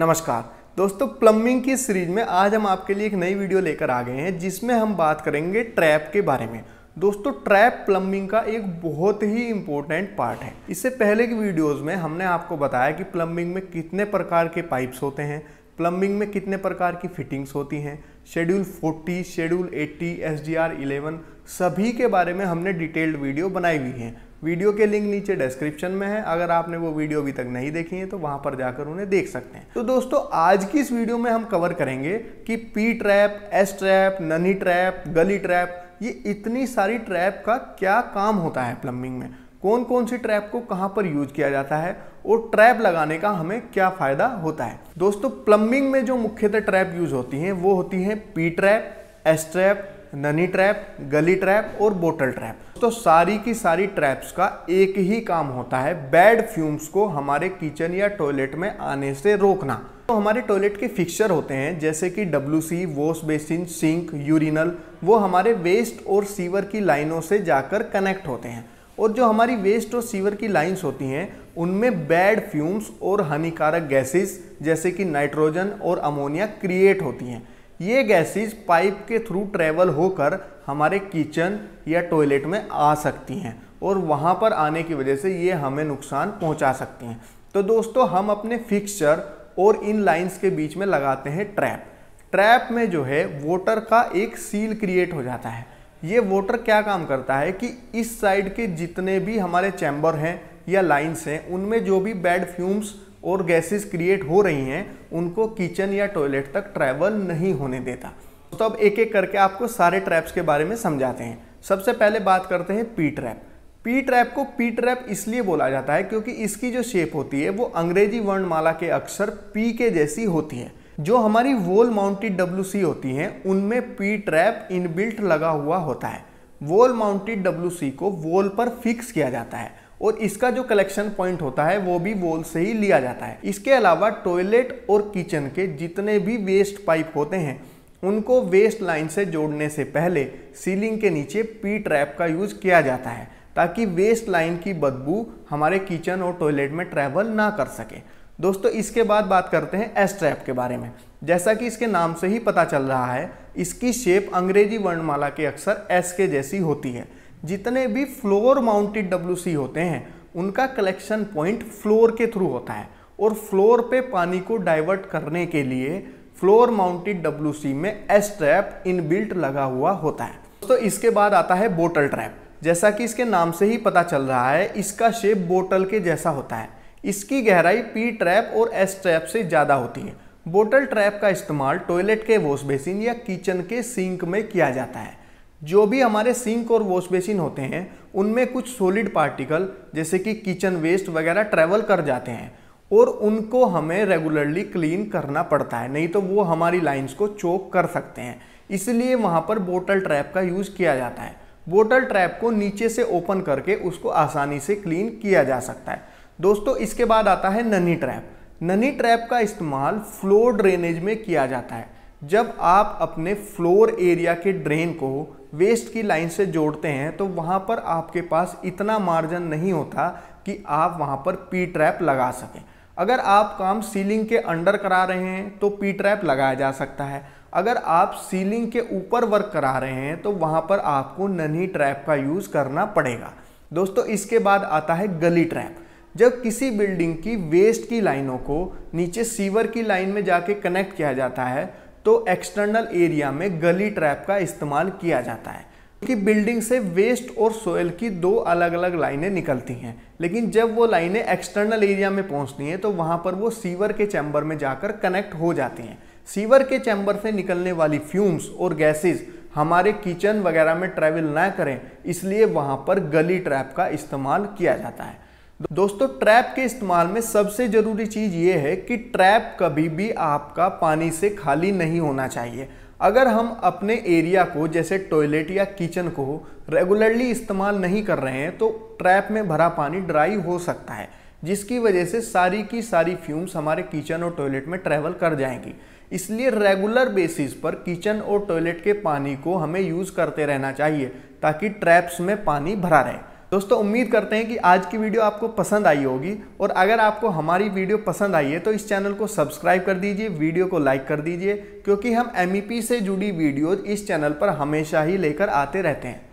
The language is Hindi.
नमस्कार दोस्तों प्लम्बिंग की सीरीज में आज हम आपके लिए एक नई वीडियो लेकर आ गए हैं जिसमें हम बात करेंगे ट्रैप के बारे में दोस्तों ट्रैप प्लम्बिंग का एक बहुत ही इम्पोर्टेंट पार्ट है इससे पहले की वीडियोस में हमने आपको बताया कि प्लम्बिंग में कितने प्रकार के पाइप्स होते हैं प्लम्बिंग में कितने प्रकार की फिटिंग्स होती हैं शेड्यूल 40, शेड्यूल 80, एस 11 सभी के बारे में हमने डिटेल्ड वीडियो बनाई हुई है वीडियो के लिंक नीचे डिस्क्रिप्शन में है अगर आपने वो वीडियो अभी तक नहीं देखी है तो वहाँ पर जाकर उन्हें देख सकते हैं तो दोस्तों आज की इस वीडियो में हम कवर करेंगे कि पी ट्रैप एस ट्रैप ननी ट्रैप गली ट्रैप ये इतनी सारी ट्रैप का क्या काम होता है प्लम्बिंग में कौन कौन सी ट्रैप को कहाँ पर यूज किया जाता है और ट्रैप लगाने का हमें क्या फ़ायदा होता है दोस्तों प्लम्बिंग में जो मुख्यतः ट्रैप यूज होती हैं वो होती हैं पी ट्रैप एस ट्रैप ननी ट्रैप गली ट्रैप और बोटल ट्रैप तो सारी की सारी ट्रैप्स का एक ही काम होता है बैड फ्यूम्स को हमारे किचन या टॉयलेट में आने से रोकना तो हमारे टॉयलेट के फिक्सचर होते हैं जैसे कि W C wash basin sink urinal वो हमारे वेस्ट और सीवर की लाइनों से जाकर कनेक्ट होते हैं और जो हमारी वेस्ट और सीवर की लाइंस होती हैं उनमें बैड फ्यूम्स और हानिकारक गैसेस जैसे कि नाइट्रोजन और अमोनिया क्रिएट होती हैं ये गैसेज पाइप के थ्रू ट्रेवल होकर हमारे किचन या टॉयलेट में आ सकती हैं और वहाँ पर आने की वजह से ये हमें नुकसान पहुँचा सकती हैं तो दोस्तों हम अपने फिक्सचर और इन लाइंस के बीच में लगाते हैं ट्रैप ट्रैप में जो है वोटर का एक सील क्रिएट हो जाता है ये वोटर क्या काम करता है कि इस साइड के जितने भी हमारे चैम्बर हैं या लाइन्स हैं उनमें जो भी बैड फ्यूम्स और गैसेस क्रिएट हो रही हैं उनको किचन या टॉयलेट तक ट्रैवल नहीं होने देता तो अब एक एक करके आपको सारे ट्रैप्स के बारे में समझाते हैं सबसे पहले बात करते हैं पी ट्रैप पी ट्रैप को पी ट्रैप इसलिए बोला जाता है क्योंकि इसकी जो शेप होती है वो अंग्रेजी वर्णमाला के अक्षर पी के जैसी होती है जो हमारी वोल माउंटेड डब्ल्यू होती हैं उनमें पी ट्रैप इनबिल्ट लगा हुआ होता है वोल माउंटेड डब्ल्यू को वोल पर फिक्स किया जाता है और इसका जो कलेक्शन पॉइंट होता है वो भी वॉल से ही लिया जाता है इसके अलावा टॉयलेट और किचन के जितने भी वेस्ट पाइप होते हैं उनको वेस्ट लाइन से जोड़ने से पहले सीलिंग के नीचे पी ट्रैप का यूज़ किया जाता है ताकि वेस्ट लाइन की बदबू हमारे किचन और टॉयलेट में ट्रैवल ना कर सके दोस्तों इसके बाद बात करते हैं एस ट्रैप के बारे में जैसा कि इसके नाम से ही पता चल रहा है इसकी शेप अंग्रेजी वर्णमाला के अक्सर एस के जैसी होती है जितने भी फ्लोर माउंटेड डब्ल्यू होते हैं उनका कलेक्शन पॉइंट फ्लोर के थ्रू होता है और फ्लोर पे पानी को डाइवर्ट करने के लिए फ्लोर माउंटेड डब्ल्यू में एस ट्रैप इनबिल्ट लगा हुआ होता है तो इसके बाद आता है बोटल ट्रैप जैसा कि इसके नाम से ही पता चल रहा है इसका शेप बोटल के जैसा होता है इसकी गहराई पी ट्रैप और एस ट्रैप से ज़्यादा होती है बोटल ट्रैप का इस्तेमाल टॉयलेट के वॉश बेसिन या किचन के सिंक में किया जाता है जो भी हमारे सिंक और वॉश बेसिन होते हैं उनमें कुछ सॉलिड पार्टिकल जैसे कि किचन वेस्ट वगैरह ट्रैवल कर जाते हैं और उनको हमें रेगुलरली क्लीन करना पड़ता है नहीं तो वो हमारी लाइंस को चोक कर सकते हैं इसलिए वहाँ पर बोटल ट्रैप का यूज़ किया जाता है बोटल ट्रैप को नीचे से ओपन करके उसको आसानी से क्लीन किया जा सकता है दोस्तों इसके बाद आता है ननी ट्रैप ननी ट्रैप का इस्तेमाल फ्लो ड्रेनेज में किया जाता है जब आप अपने फ्लोर एरिया के ड्रेन को वेस्ट की लाइन से जोड़ते हैं तो वहाँ पर आपके पास इतना मार्जिन नहीं होता कि आप वहाँ पर पी ट्रैप लगा सकें अगर आप काम सीलिंग के अंडर करा रहे हैं तो पी ट्रैप लगाया जा सकता है अगर आप सीलिंग के ऊपर वर्क करा रहे हैं तो वहाँ पर आपको नन्ही ट्रैप का यूज़ करना पड़ेगा दोस्तों इसके बाद आता है गली ट्रैप जब किसी बिल्डिंग की वेस्ट की लाइनों को नीचे सीवर की लाइन में जाके कनेक्ट किया जाता है तो एक्सटर्नल एरिया में गली ट्रैप का इस्तेमाल किया जाता है क्योंकि बिल्डिंग से वेस्ट और सोयल की दो अलग अलग लाइनें निकलती हैं लेकिन जब वो लाइनें एक्सटर्नल एरिया में पहुंचती हैं तो वहाँ पर वो सीवर के चैम्बर में जाकर कनेक्ट हो जाती हैं सीवर के चैम्बर से निकलने वाली फ्यूम्स और गैसेज हमारे किचन वगैरह में ट्रैवल ना करें इसलिए वहाँ पर गली ट्रैप का इस्तेमाल किया जाता है दोस्तों ट्रैप के इस्तेमाल में सबसे ज़रूरी चीज़ ये है कि ट्रैप कभी भी आपका पानी से खाली नहीं होना चाहिए अगर हम अपने एरिया को जैसे टॉयलेट या किचन को रेगुलरली इस्तेमाल नहीं कर रहे हैं तो ट्रैप में भरा पानी ड्राई हो सकता है जिसकी वजह से सारी की सारी फ्यूम्स हमारे किचन और टॉयलेट में ट्रैवल कर जाएंगी इसलिए रेगुलर बेसिस पर किचन और टॉयलेट के पानी को हमें यूज़ करते रहना चाहिए ताकि ट्रैप्स में पानी भरा रहे दोस्तों उम्मीद करते हैं कि आज की वीडियो आपको पसंद आई होगी और अगर आपको हमारी वीडियो पसंद आई है तो इस चैनल को सब्सक्राइब कर दीजिए वीडियो को लाइक कर दीजिए क्योंकि हम एम e से जुड़ी वीडियोज इस चैनल पर हमेशा ही लेकर आते रहते हैं